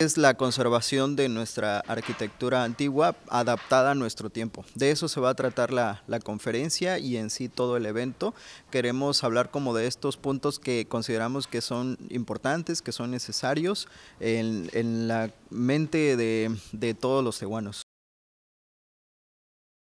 es la conservación de nuestra arquitectura antigua adaptada a nuestro tiempo. De eso se va a tratar la, conferencia y en sí todo el evento. Queremos hablar como de estos puntos que consideramos que son importantes, que son necesarios en, la mente de, todos los tehuanos.